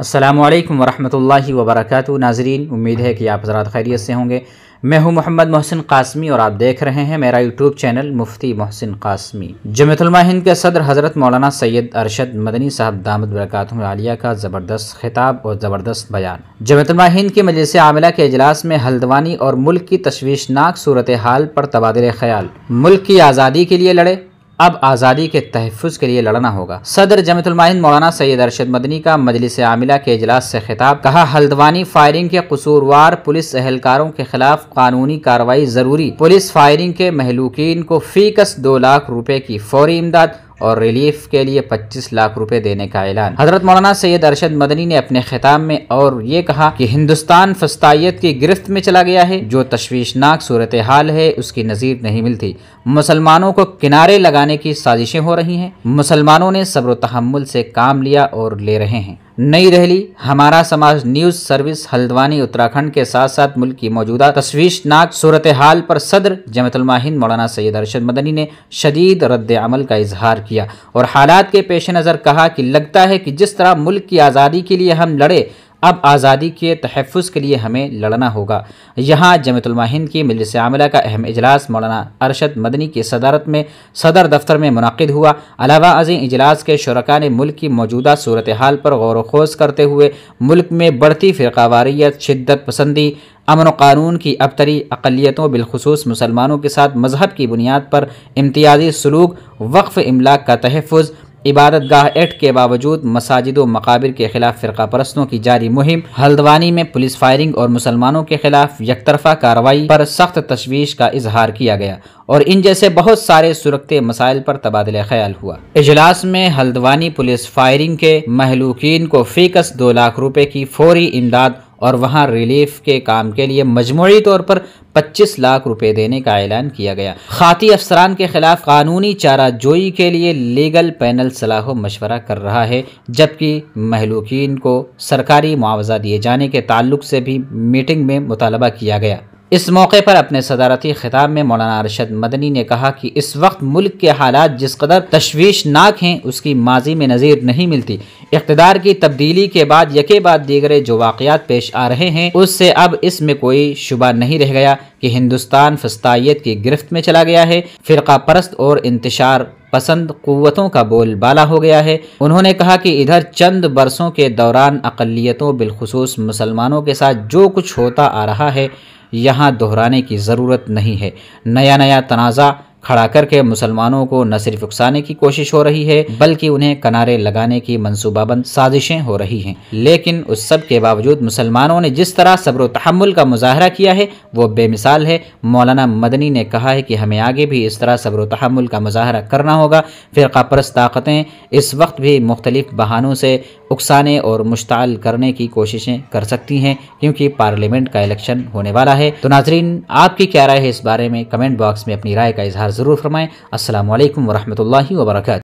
असलकम वरहमल वबरक नाजरीन उम्मीद है कि आप हजरात खैरियत से होंगे मैं हूं मोहम्मद मोहसिन कासमी और आप देख रहे हैं मेरा यूट्यूब चैनल मुफ्ती मोहसिन कासमी जमतुलमा हिंद के सदर हज़रत मौलाना सैयद अरशद मदनी साहब दामद बरकत आलिया का ज़बरदस्त खिताब और ज़बरदस्त बयान जमतुलमा हिंद के मजलिस आमला के अजलास में हल्द्वानी और मुल्क की तशवीशनाक सूरत हाल पर तबादले ख्याल मुल्क की आज़ादी के लिए लड़े अब आज़ादी के तहफ़ के लिए लड़ना होगा सदर जमतुलमाहिंद मौलाना सैयद अरशद मदनी का मजलिस आमिला के अजलास से खिताब कहा हल्द्वानी फायरिंग के कसूरवार पुलिस एहलकारों के खिलाफ कानूनी कार्रवाई जरूरी पुलिस फायरिंग के महलूकिन को फीकस दो लाख रुपए की फौरी इमदाद और रिलीफ के लिए 25 लाख रुपए देने का ऐलान हजरत मौलाना सैयद अरशद मदनी ने अपने खिताब में और ये कहा कि हिंदुस्तान फस्तायत की गिरफ्त में चला गया है जो तश्वीशनाक सूरत हाल है उसकी नजीर नहीं मिलती मुसलमानों को किनारे लगाने की साजिशें हो रही हैं मुसलमानों ने सब्र तहमुल से काम लिया और ले रहे हैं नई दहली हमारा समाज न्यूज सर्विस हल्द्वानी उत्तराखंड के साथ साथ मुल्क की मौजूदा तस्वीशनाक सूरत हाल पर सदर जमतलमाहिंद मौलाना सैयद अरशद मदनी ने शदीद रद्द अमल का इजहार किया और हालात के पेश नज़र कहा कि लगता है कि जिस तरह मुल्क की आज़ादी के लिए हम लड़े अब आज़ादी के तहफ़ के लिए हमें लड़ना होगा यहाँ जमतुलमाहिंद की मजलिस आमला का अहम इजलास मौलाना अरशद मदनी की सदारत में सदर दफ्तर में मनद हुआ अलावा अजी इजलास के शुरा ने मुल्क की मौजूदा सूरत हाल पर गौर वोज करते हुए मुल्क में बढ़ती फ़िरकावारीत शिद्दत पसंदी अमन कानून की अबतरी अकलीतों बिलखसूस मुसलमानों के साथ मजहब की बुनियाद पर इम्तियाजी सलूक वक्फ़ इमलाक का तहफ़ इबादत गाह एक्ट के बावजूद मसाजिद व मकाबिर के खिलाफ फ़िरका परस्तों की जारी मुहिम हल्द्वानी में पुलिस फायरिंग और मुसलमानों के खिलाफ यकतरफा कार्रवाई पर सख्त तशवीश का इजहार किया गया और इन जैसे बहुत सारे सुरखते मसाइल पर तबादला ख्याल हुआ इजलास में हल्द्वानी पुलिस फायरिंग के महलूकिन को फीकस दो लाख रुपए की फौरी इमदाद और वहाँ रिलीफ के काम के लिए मजमू तौर पर 25 लाख रुपए देने का ऐलान किया गया खाती अफसरान के खिलाफ कानूनी चारा जोई के लिए लीगल पैनल सलाह मशवरा कर रहा है जबकि महलूकिन को सरकारी मुआवजा दिए जाने के ताल्लुक से भी मीटिंग में मुतालबा किया गया इस मौके पर अपने सदारती खिताब में मौलाना अरशद मदनी ने कहा कि इस वक्त मुल्क के हालात जिस कदर तश्वीशनाक हैं उसकी माजी में नज़ीर नहीं मिलती इकतदार की तब्दीली के बाद यके बाद दीगरे जो वाकयात पेश आ रहे हैं उससे अब इसमें कोई शुबा नहीं रह गया कि हिंदुस्तान फस्तायत की गिरफ्त में चला गया है फ़िरका परस्त और इंतशार पसंद क़वतों का बोल बाला हो गया है उन्होंने कहा कि इधर चंद बरसों के दौरान अकलीतों बिलखसूस मुसलमानों के साथ जो कुछ होता आ रहा है यहाँ दोहराने की ज़रूरत नहीं है नया नया तनाज़ा खड़ा करके मुसलमानों को न सिर्फ उकसाने की कोशिश हो रही है बल्कि उन्हें किनारे लगाने की मनसूबाबंद साजिशें हो रही हैं लेकिन उस सब के बावजूद मुसलमानों ने जिस तरह सब्र तहमुल का मुजाहरा किया है वो बेमिसाल है मौलाना मदनी ने कहा है कि हमें आगे भी इस तरह सब्र तहमुल का मुजाहरा करना होगा फ़िरका परस्त ताकतें इस वक्त भी मुख्तलिफ बहानों से उकसाने और मुश्ताल करने की कोशिशें कर सकती हैं क्योंकि पार्लियामेंट का इलेक्शन होने वाला है तो नाजरीन आपकी क्या राय है इस बारे में कमेंट बॉक्स में अपनी राय का इजहार ज़रूर फरमाएं असल वरहमल वर्क